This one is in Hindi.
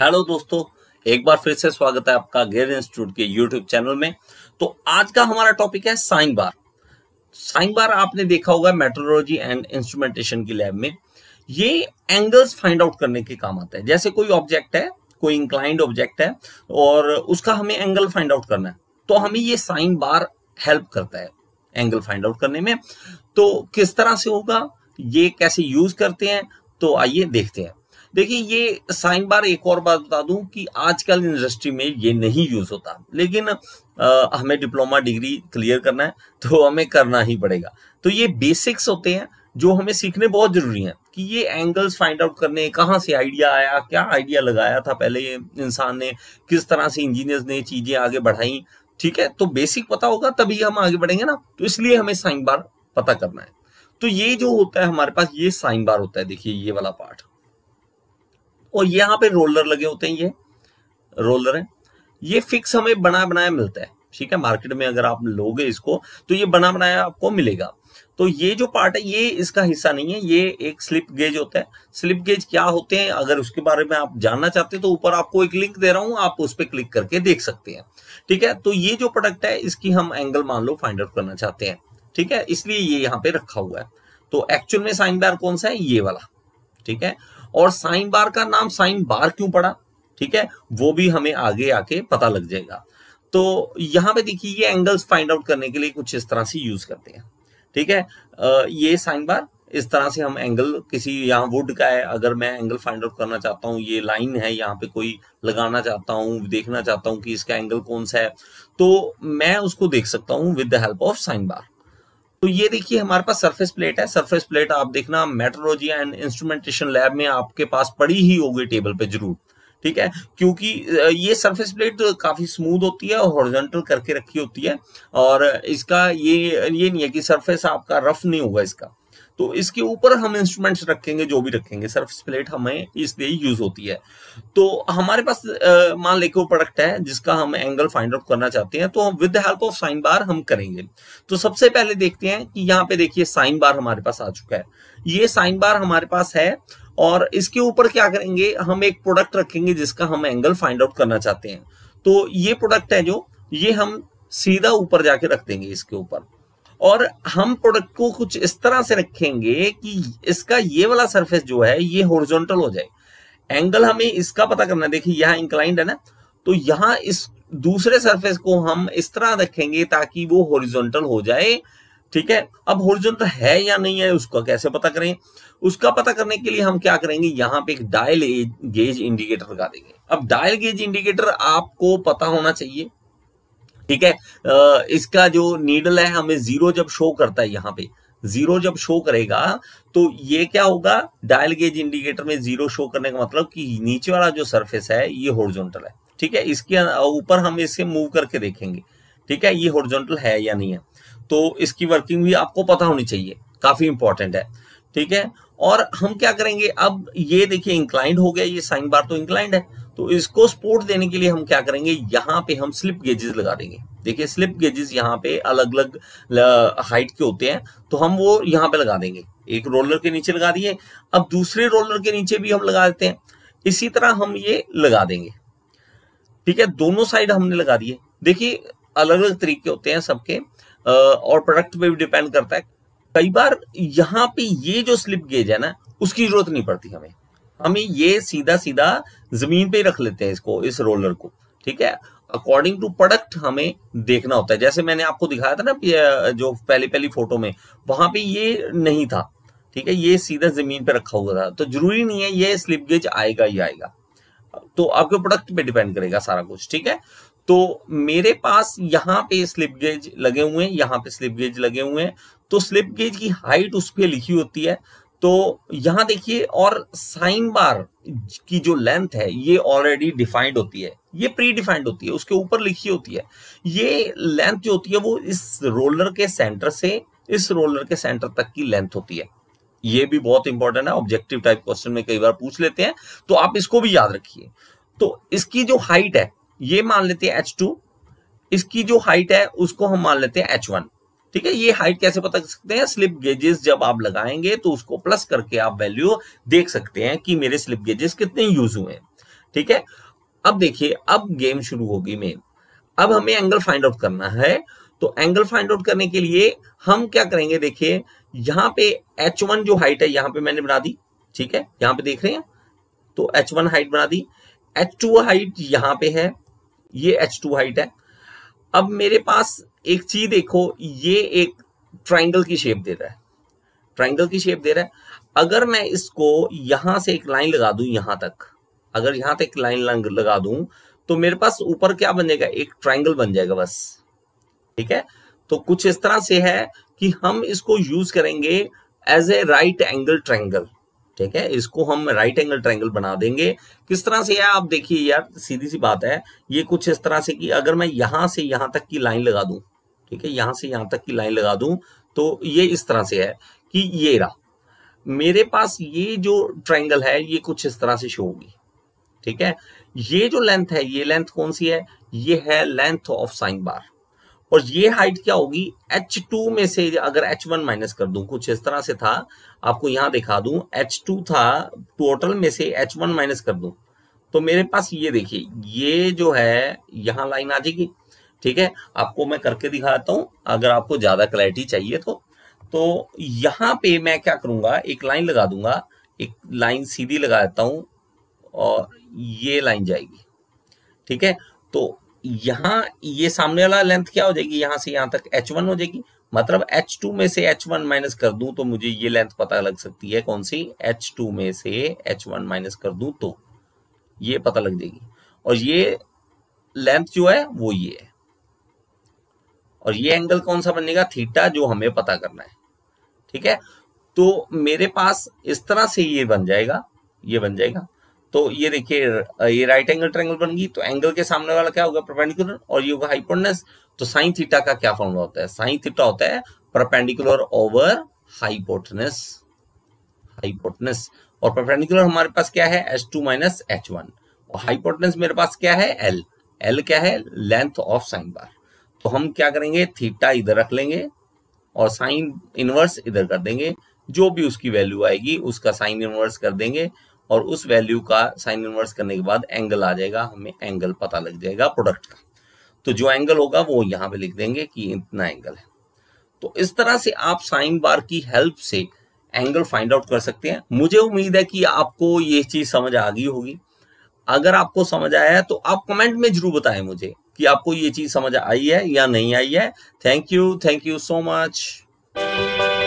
हेलो दोस्तों एक बार फिर से स्वागत है आपका गेर इंस्टीट्यूट के यूट्यूब चैनल में तो आज का हमारा टॉपिक है साइन बार साइन बार आपने देखा होगा मेट्रोलॉजी एंड इंस्ट्रूमेंटेशन की लैब में ये एंगल्स फाइंड आउट करने के काम आता है जैसे कोई ऑब्जेक्ट है कोई इंक्लाइंड ऑब्जेक्ट है और उसका हमें एंगल फाइंड आउट करना है तो हमें ये साइन बार हेल्प करता है एंगल फाइंड आउट करने में तो किस तरह से होगा ये कैसे यूज करते हैं तो आइए देखते हैं देखिए ये साइन बार एक और बात बता दूं कि आजकल इंडस्ट्री में ये नहीं यूज होता लेकिन आ, हमें डिप्लोमा डिग्री क्लियर करना है तो हमें करना ही पड़ेगा तो ये बेसिक्स होते हैं जो हमें सीखने बहुत जरूरी है कि ये एंगल्स फाइंड आउट करने कहाँ से आइडिया आया क्या आइडिया लगाया था पहले इंसान ने किस तरह से इंजीनियर्स ने चीजें आगे बढ़ाई ठीक है तो बेसिक पता होगा तभी हम आगे बढ़ेंगे ना तो इसलिए हमें साइन बार पता करना है तो ये जो होता है हमारे पास ये साइन बार होता है देखिए ये वाला पार्ट और यहाँ पे रोलर लगे होते हैं ये रोलर है ये फिक्स हमें बना बनाया मिलता है ठीक है मार्केट में अगर आप लोगे इसको तो ये बना बनाया आपको मिलेगा तो ये जो पार्ट है ये इसका हिस्सा नहीं है ये एक स्लिप गेज होता है स्लिप गेज क्या होते हैं अगर उसके बारे में आप जानना चाहते हैं तो ऊपर आपको एक लिंक दे रहा हूं आप उस पर क्लिक करके देख सकते हैं ठीक है तो ये जो प्रोडक्ट है इसकी हम एंगल मान लो फाइंड आउट करना चाहते हैं ठीक है इसलिए ये यहाँ पे रखा हुआ है तो एक्चुअल में साइन बार कौन सा है ये वाला ठीक है और साइन बार का नाम साइन बार क्यों पड़ा ठीक है वो भी हमें आगे आके पता लग जाएगा तो यहां पे देखिए ये एंगल्स फाइंड आउट करने के लिए कुछ इस तरह से यूज करते हैं ठीक है ये साइन बार इस तरह से हम एंगल किसी यहाँ वुड का है अगर मैं एंगल फाइंड आउट करना चाहता हूँ ये लाइन है यहाँ पे कोई लगाना चाहता हूँ देखना चाहता हूँ कि इसका एंगल कौन सा है तो मैं उसको देख सकता हूँ with the help of sine bar तो ये देखिए हमारे पास सरफेस प्लेट है सरफेस प्लेट आप देखना मेट्रोलॉजी एंड इंस्ट्रूमेंटेशन लैब में आपके पास पड़ी ही होगी टेबल पे जरूर ठीक है क्योंकि ये सरफेस प्लेट काफी स्मूथ होती है और हॉरिजॉन्टल करके रखी होती है और इसका ये ये नहीं है कि सरफेस आपका रफ नहीं होगा इसका तो इसके ऊपर हम इंस्ट्रूमेंट्स रखेंगे जो भी रखेंगे सर्फ प्लेट हमें इसलिए यूज होती है तो हमारे पास मान लेके वो प्रोडक्ट है जिसका हम एंगल फाइंड आउट करना चाहते हैं तो हम with help of sine bar हम करेंगे तो सबसे पहले देखते हैं कि यहाँ पे देखिए साइन बार हमारे पास आ चुका है ये साइन बार हमारे पास है और इसके ऊपर क्या करेंगे हम एक प्रोडक्ट रखेंगे जिसका हम एंगल फाइंड आउट करना चाहते हैं तो ये प्रोडक्ट है जो ये हम सीधा ऊपर जाके रख देंगे इसके ऊपर और हम प्रोडक्ट को कुछ इस तरह से रखेंगे कि इसका ये वाला सरफेस जो है ये होरिजोनटल हो जाए एंगल हमें इसका पता करना देखिए यहाँ इंक्लाइंड है ना तो यहाँ इस दूसरे सरफेस को हम इस तरह रखेंगे ताकि वो होरिजोनटल हो जाए ठीक है अब होरिजोनटल है या नहीं है उसका कैसे पता करें उसका पता करने के लिए हम क्या करेंगे यहाँ पे एक डायल गेज इंडिकेटर लगा देंगे अब डायल गेज इंडिकेटर आपको पता होना चाहिए ठीक है इसका जो नीडल है हमें जीरो जब शो करता है यहाँ पे जीरो जब शो करेगा तो ये क्या होगा डायल गेज इंडिकेटर में जीरो शो करने का मतलब कि नीचे वाला जो सरफेस है ये हॉरिजॉन्टल है ठीक है इसके ऊपर हम इसे मूव करके देखेंगे ठीक है ये हॉरिजॉन्टल है या नहीं है तो इसकी वर्किंग भी आपको पता होनी चाहिए काफी इंपॉर्टेंट है ठीक है और हम क्या करेंगे अब ये देखिए इंक्लाइंड हो गया ये साइन बार तो इंक्लाइंड है तो इसको सपोर्ट देने के लिए हम क्या करेंगे यहाँ पे हम स्लिप गेजेस लगा देंगे देखिए स्लिप गेजेस यहाँ पे अलग अलग हाइट के होते हैं तो हम वो यहाँ पे लगा देंगे एक रोलर के नीचे लगा दिए अब दूसरे रोलर के नीचे भी हम लगा देते हैं इसी तरह हम ये लगा देंगे ठीक है दोनों साइड हमने लगा दिए देखिए अलग अलग तरीके होते हैं सबके और प्रोडक्ट पे भी डिपेंड करता है कई बार यहाँ पे ये जो स्लिप गेज है ना उसकी जरूरत नहीं पड़ती हमें हम ये सीधा सीधा जमीन पे रख लेते हैं इसको इस रोलर को ठीक है अकॉर्डिंग टू प्रोडक्ट हमें देखना होता है जैसे मैंने आपको दिखाया था ना जो पहली पहली फोटो में वहां पे ये नहीं था ठीक है ये सीधा जमीन पे रखा हुआ था तो जरूरी नहीं है ये स्लिप गेज आएगा ही आएगा तो आपके प्रोडक्ट पे डिपेंड करेगा सारा कुछ ठीक है तो मेरे पास यहाँ पे स्लिप गेज लगे हुए हैं यहाँ पे स्लिप गेज लगे हुए हैं तो स्लिप गेज की हाइट उस पर लिखी होती है तो यहां देखिए और साइन बार की जो लेंथ है ये ऑलरेडी डिफाइंड होती है ये प्री डिफाइंड होती है उसके ऊपर लिखी होती है ये लेंथ जो होती है वो इस रोलर के सेंटर से इस रोलर के सेंटर तक की लेंथ होती है ये भी बहुत इंपॉर्टेंट है ऑब्जेक्टिव टाइप क्वेश्चन में कई बार पूछ लेते हैं तो आप इसको भी याद रखिए तो इसकी जो हाइट है ये मान लेते हैं एच इसकी जो हाइट है उसको हम मान लेते हैं एच वन ठीक है ये हाइट कैसे पता कर सकते हैं स्लिप गेजेस जब आप लगाएंगे तो उसको प्लस करके आप वैल्यू देख सकते हैं कि मेरे स्लिप गेजेस कितने यूज हुए हैं ठीक है अब देखिए अब गेम शुरू होगी मेन अब हमें एंगल फाइंड आउट करना है तो एंगल फाइंड आउट करने के लिए हम क्या करेंगे देखिए यहां पे H1 जो हाइट है यहां पे मैंने बना दी ठीक है यहां पे देख रहे हैं तो H1 हाइट बना दी H2 हाइट यहां पे है ये H2 हाइट है अब मेरे पास एक चीज देखो ये एक ट्राइंगल की शेप दे रहा है ट्राइंगल की शेप दे रहा है अगर मैं इसको यहां से एक लाइन लगा दू यहां तक अगर यहां तक लाइन लगा दू तो मेरे पास ऊपर क्या बनेगा एक ट्राइंगल बन जाएगा बस ठीक है तो कुछ इस तरह से है कि हम इसको यूज करेंगे as a right angle triangle ठीक है इसको हम राइट एंगल ट्राइंगल बना देंगे किस तरह से है आप देखिए यार सीधी सी बात है ये कुछ इस तरह से कि अगर मैं यहां से यहां तक की लाइन लगा दूं ठीक है यहां से यहां तक की लाइन लगा दूं तो ये इस तरह से है कि ये रहा मेरे पास ये जो ट्रायंगल है ये कुछ इस तरह से शो होगी ठीक है ये जो लेंथ है ये लेंथ कौन सी है ये है लेंथ ऑफ साइन बार और ये हाइट क्या होगी एच टू में से अगर एच वन माइनस कर दूं कुछ इस तरह से था आपको यहां दिखा दूं एच टू था टोटल में से एच वन माइनस कर दूं तो मेरे पास ये देखिए ये जो है यहां लाइन आ जाएगी ठीक है आपको मैं करके दिखाता हूं अगर आपको ज्यादा क्लैरिटी चाहिए तो तो यहां पे मैं क्या करूंगा एक लाइन लगा दूंगा एक लाइन सीधी लगा देता हूं और ये लाइन जाएगी ठीक है तो यहां ये सामने वाला लेंथ क्या हो जाएगी यहां से यहां तक एच वन हो जाएगी मतलब एच टू में से एच वन माइनस कर दूं तो मुझे ये लेंथ पता लग सकती है कौन सी एच टू में से एच वन माइनस कर दूं तो ये पता लग जाएगी और ये लेंथ जो है वो ये है और ये एंगल कौन सा बनेगा थीटा जो हमें पता करना है ठीक है तो मेरे पास इस तरह से ये बन जाएगा ये बन जाएगा तो ये देखिए ये राइट एंगल ट्रायंगल बन गई तो एंगल के सामने वाला क्या होगा प्रपेंडिकुलर और ये होगा हाइपोटेनस तो साइन थीटा का क्या फॉर्मूला होता है साइन थीटा होता है परपेंडिकुलर ओवर हाइपोटनस हाइपोटनस और परपेंडिकुलर हमारे पास क्या है H two minus H one और हाइपोटनस मेरे पास क्या है एल एल क्या है लेंथ ऑफ साइन बार तो हम क्या करेंगे थीटा इधर रख लेंगे और साइन इनवर्स इधर कर देंगे जो भी उसकी वैल्यू आएगी उसका साइन इनवर्स कर देंगे और उस वैल्यू का साइन इनवर्स करने के बाद एंगल आ जाएगा हमें एंगल पता लग जाएगा प्रोडक्ट का तो जो एंगल होगा वो यहाँ पे लिख देंगे कि इतना एंगल है तो इस तरह से आप साइन बार की हेल्प से एंगल फाइंड आउट कर सकते हैं मुझे उम्मीद है कि आपको ये चीज समझ आ गई होगी अगर आपको समझ आया है तो आप कमेंट में जरूर बताएं मुझे कि आपको ये चीज समझ आई है या नहीं आई है thank you thank you so much